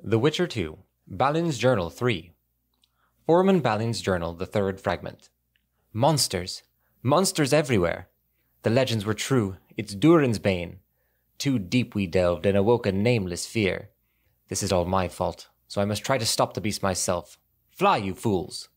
The Witcher 2, Balin's Journal 3, Foreman Balin's Journal, the third fragment. Monsters! Monsters everywhere! The legends were true, it's Durin's bane. Too deep we delved and awoke a nameless fear. This is all my fault, so I must try to stop the beast myself. Fly, you fools!